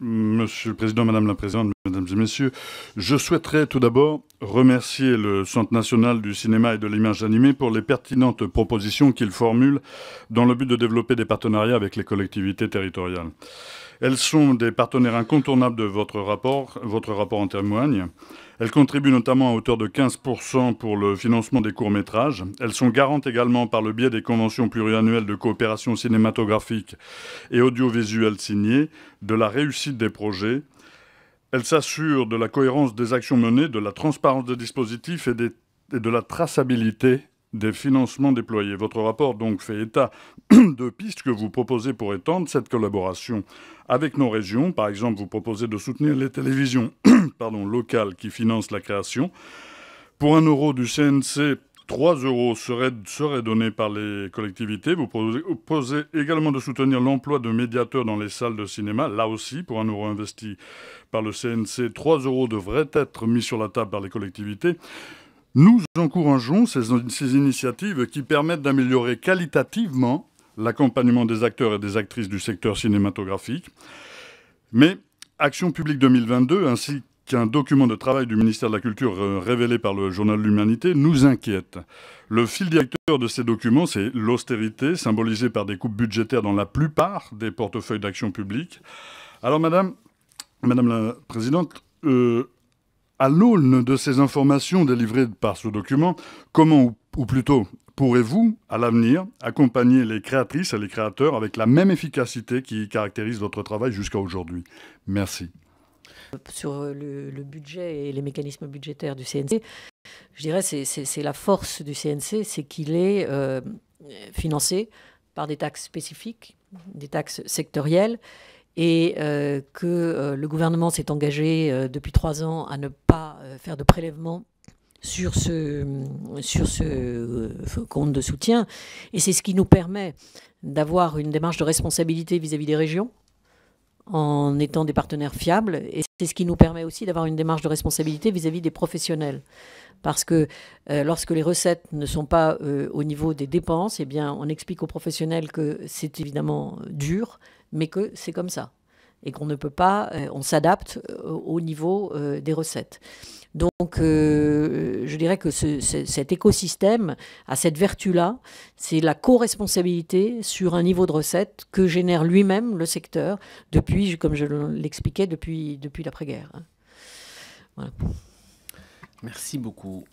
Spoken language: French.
Monsieur le Président, Madame la Présidente, Mesdames et Messieurs, je souhaiterais tout d'abord remercier le Centre national du cinéma et de l'image animée pour les pertinentes propositions qu'il formule dans le but de développer des partenariats avec les collectivités territoriales. Elles sont des partenaires incontournables de votre rapport, votre rapport en témoigne. Elles contribuent notamment à hauteur de 15% pour le financement des courts-métrages. Elles sont garantes également par le biais des conventions pluriannuelles de coopération cinématographique et audiovisuelle signées de la réussite des projets. Elles s'assurent de la cohérence des actions menées, de la transparence des dispositifs et, et de la traçabilité des financements déployés. Votre rapport donc fait état de pistes que vous proposez pour étendre cette collaboration avec nos régions. Par exemple, vous proposez de soutenir les télévisions pardon, locales qui financent la création. Pour un euro du CNC, 3 euros seraient, seraient donnés par les collectivités. Vous proposez également de soutenir l'emploi de médiateurs dans les salles de cinéma. Là aussi, pour un euro investi par le CNC, 3 euros devraient être mis sur la table par les collectivités. Nous encourageons ces, initiatives qui permettent d'améliorer qualitativement l'accompagnement des acteurs et des actrices du secteur cinématographique. Mais Action publique 2022, ainsi qu'un document de travail du ministère de la Culture euh, révélé par le journal L'Humanité, nous inquiète. Le fil directeur de ces documents, c'est l'austérité, symbolisée par des coupes budgétaires dans la plupart des portefeuilles d'action publique. Alors, Madame, Madame la Présidente, euh, à l'aune de ces informations délivrées par ce document, comment, ou plutôt pourrez-vous, à l'avenir, accompagner les créatrices et les créateurs avec la même efficacité qui caractérise votre travail jusqu'à aujourd'hui Merci. Sur euh, le, budget et les mécanismes budgétaires du CNC, je dirais que c'est la force du CNC, c'est qu'il est, euh, financé par des taxes spécifiques, des taxes sectorielles, et euh, que euh, le gouvernement s'est engagé euh, depuis trois ans à ne pas faire de prélèvement sur ce, sur ce compte de soutien. Et c'est ce qui nous permet d'avoir une démarche de responsabilité vis-à-vis des régions en étant des partenaires fiables. Et c'est ce qui nous permet aussi d'avoir une démarche de responsabilité vis-à-vis des professionnels. Parce que lorsque les recettes ne sont pas au niveau des dépenses, eh bien, on explique aux professionnels que c'est évidemment dur, mais que c'est comme ça et qu'on ne peut pas, euh, on s'adapte euh, au niveau euh, des recettes. Donc, je dirais que cet écosystème a cette vertu-là, c'est la co-responsabilité sur un niveau de recettes que génère lui-même le secteur depuis, comme je l'expliquais, depuis, depuis l'après-guerre. Hein. Merci beaucoup.